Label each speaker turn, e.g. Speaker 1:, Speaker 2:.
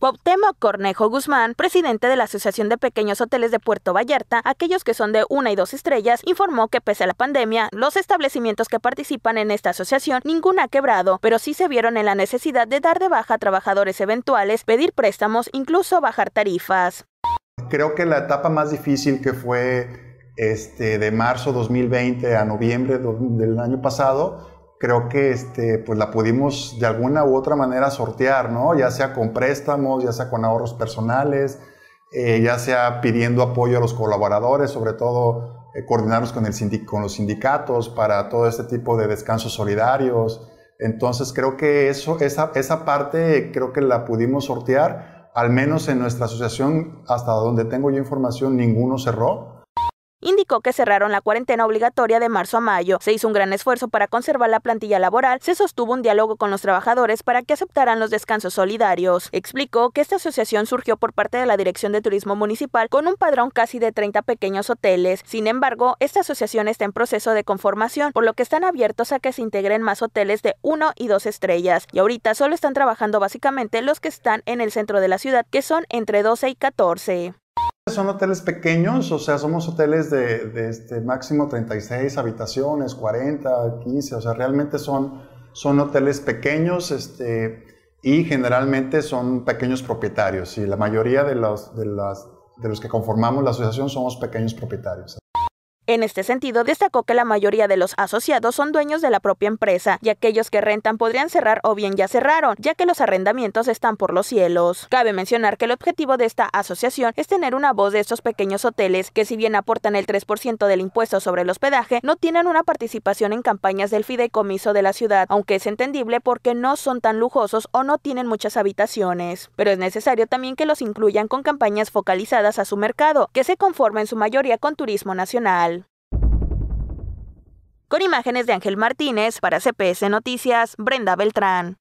Speaker 1: Cuauhtémoc Cornejo Guzmán, presidente de la Asociación de Pequeños Hoteles de Puerto Vallarta, aquellos que son de una y dos estrellas, informó que pese a la pandemia, los establecimientos que participan en esta asociación ninguna ha quebrado, pero sí se vieron en la necesidad de dar de baja a trabajadores eventuales, pedir préstamos, incluso bajar tarifas.
Speaker 2: Creo que la etapa más difícil que fue este, de marzo 2020 a noviembre del año pasado creo que este, pues la pudimos de alguna u otra manera sortear, ¿no? Ya sea con préstamos, ya sea con ahorros personales, eh, ya sea pidiendo apoyo a los colaboradores, sobre todo eh, coordinarnos con, el con los sindicatos para todo este tipo de descansos solidarios. Entonces creo que eso, esa, esa parte creo que la pudimos sortear, al menos en nuestra asociación, hasta donde tengo yo información, ninguno cerró
Speaker 1: indicó que cerraron la cuarentena obligatoria de marzo a mayo. Se hizo un gran esfuerzo para conservar la plantilla laboral, se sostuvo un diálogo con los trabajadores para que aceptaran los descansos solidarios. Explicó que esta asociación surgió por parte de la Dirección de Turismo Municipal con un padrón casi de 30 pequeños hoteles. Sin embargo, esta asociación está en proceso de conformación, por lo que están abiertos a que se integren más hoteles de 1 y 2 estrellas. Y ahorita solo están trabajando básicamente los que están en el centro de la ciudad, que son entre 12 y 14
Speaker 2: son hoteles pequeños, o sea, somos hoteles de, este máximo 36 habitaciones, 40, 15, o sea, realmente son, son hoteles pequeños este, y generalmente son pequeños propietarios y la mayoría de los, de, de los que conformamos la asociación somos pequeños propietarios.
Speaker 1: En este sentido, destacó que la mayoría de los asociados son dueños de la propia empresa y aquellos que rentan podrían cerrar o bien ya cerraron, ya que los arrendamientos están por los cielos. Cabe mencionar que el objetivo de esta asociación es tener una voz de estos pequeños hoteles que si bien aportan el 3% del impuesto sobre el hospedaje, no tienen una participación en campañas del fideicomiso de la ciudad, aunque es entendible porque no son tan lujosos o no tienen muchas habitaciones. Pero es necesario también que los incluyan con campañas focalizadas a su mercado, que se conforma en su mayoría con turismo nacional. Con imágenes de Ángel Martínez para CPS Noticias, Brenda Beltrán.